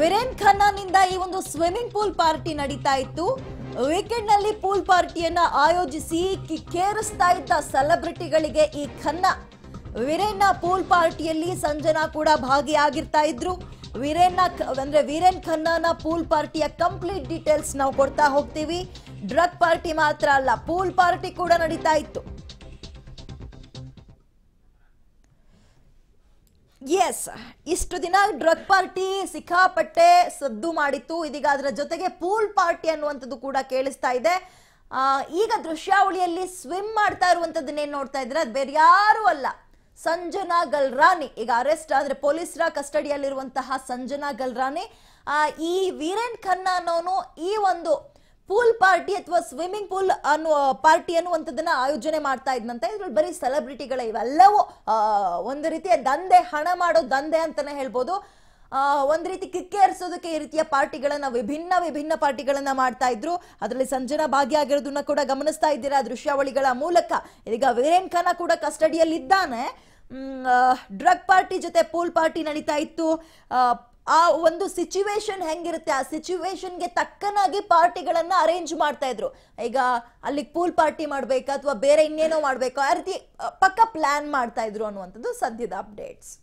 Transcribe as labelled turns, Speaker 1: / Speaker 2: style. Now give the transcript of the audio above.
Speaker 1: ವಿರೇನ್ ಖನ್ನಾನಿಂದ ಈ ಒಂದು swimming pool party ನಡೀತಾ ಇತ್ತು ವೀಕೆಂಡ್ ನಲ್ಲಿ ಪೂಲ್ ಪಾರ್ಟಿಯನ್ನ ಆಯೋಜಿಸಿ ಕಿಕ್ಕೇರಿಸ್ತಾ ಇದ್ದ ಸೆಲೆಬ್ರಿಟಿಗಳಿಗೆ ಈ ಖನ್ನ ವೀರೇನ್ನ ಪೂಲ್ ಪಾರ್ಟಿಯಲ್ಲಿ ಸಂಜನಾ ಕೂಡ ಭಾಗಿಯಾಗಿರ್ತಾ ಇದ್ರು ವೀರೇನ್ನ ಅಂದ್ರೆ ವೀರೇನ್ ಖನ್ನಾನ ಪೂಲ್ ಪಾರ್ಟಿಯ ಕಂಪ್ಲೀಟ್ ಡೀಟೇಲ್ಸ್ ನಾವು ಕೊಡ್ತಾ ಹೋಗ್ತೀವಿ ಡ್ರಗ್ ಪಾರ್ಟಿ ಮಾತ್ರ ಅಲ್ಲ ಪೂಲ್ ಪಾರ್ಟಿ ಕೂಡ ನಡೀತಾ ಇತ್ತು ಎಸ್ ಇಷ್ಟು ದಿನ ಡ್ರಗ್ ಪಾರ್ಟಿ ಸಿಕ್ಕಾಪಟ್ಟೆ ಸದ್ದು ಮಾಡಿತ್ತು ಇದೀಗ ಅದರ ಜೊತೆಗೆ ಪೂಲ್ ಪಾರ್ಟಿ ಅನ್ನುವಂಥದ್ದು ಕೂಡ ಕೇಳಿಸ್ತಾ ಇದೆ ಈಗ ದೃಶ್ಯಾವಳಿಯಲ್ಲಿ ಸ್ವಿಮ್ ಮಾಡ್ತಾ ಇರುವಂಥದ್ದನ್ನೇನು ನೋಡ್ತಾ ಇದ್ರೆ ಅದು ಬೇರೆ ಯಾರೂ ಅಲ್ಲ ಸಂಜನಾ ಗಲ್ರಾನಿ ಈಗ ಅರೆಸ್ಟ್ ಆದರೆ ಪೊಲೀಸರ ಕಸ್ಟಡಿಯಲ್ಲಿರುವಂತಹ ಸಂಜನಾ ಗಲ್ರಾನಿ ಈ ವೀರೇನ್ ಖನ್ನಾ ಅನ್ನೋನು ಈ ಒಂದು ಪೂಲ್ ಪಾರ್ಟಿ ಅಥವಾ ಸ್ವಿಮ್ಮಿಂಗ್ ಪೂಲ್ ಅನ್ನು ಪಾರ್ಟಿ ಅನ್ನುವಂಥದ್ದನ್ನ ಆಯೋಜನೆ ಮಾಡ್ತಾ ಇದ್ನಂತೆ ಇದ್ರಲ್ಲಿ ಬರೀ ಸೆಲೆಬ್ರಿಟಿಗಳ ಇವೆಲ್ಲವೂ ಒಂದು ರೀತಿಯ ದಂಧೆ ಹಣ ಮಾಡೋ ದಂಧೆ ಅಂತಾನೆ ಹೇಳ್ಬೋದು ಒಂದು ರೀತಿ ಕಿಕ್ಕೇರಿಸೋದಕ್ಕೆ ಈ ರೀತಿಯ ಪಾರ್ಟಿಗಳನ್ನ ವಿಭಿನ್ನ ವಿಭಿನ್ನ ಪಾರ್ಟಿಗಳನ್ನ ಮಾಡ್ತಾ ಇದ್ರು ಅದರಲ್ಲಿ ಸಂಜನಾ ಭಾಗಿಯಾಗಿರೋದನ್ನ ಕೂಡ ಗಮನಿಸ್ತಾ ಇದ್ದೀರಾ ದೃಶ್ಯಾವಳಿಗಳ ಮೂಲಕ ಇದೀಗ ವೀರೇನ್ ಖಾನ ಕೂಡ ಕಸ್ಟಡಿಯಲ್ಲಿ ಇದ್ದಾನೆ ಡ್ರಗ್ ಪಾರ್ಟಿ ಜೊತೆ ಪೂಲ್ ಪಾರ್ಟಿ ನಡೀತಾ ಇತ್ತು ಆ ಒಂದು ಸಿಚುವೇಶನ್ ಹೆಂಗಿರುತ್ತೆ ಆ ಸಿಚುವೇಶನ್ಗೆ ತಕ್ಕನಾಗಿ ಪಾರ್ಟಿಗಳನ್ನ ಅರೇಂಜ್ ಮಾಡ್ತಾ ಇದ್ರು ಈಗ ಅಲ್ಲಿ ಪೂಲ್ ಪಾರ್ಟಿ ಮಾಡ್ಬೇಕಾ ಅಥವಾ ಬೇರೆ ಇನ್ನೇನೋ ಮಾಡ್ಬೇಕು ಆ ರೀತಿ ಪಕ್ಕ ಪ್ಲಾನ್ ಮಾಡ್ತಾ ಇದ್ರು ಅನ್ನುವಂಥದ್ದು ಸದ್ಯದ ಅಪ್ಡೇಟ್ಸ್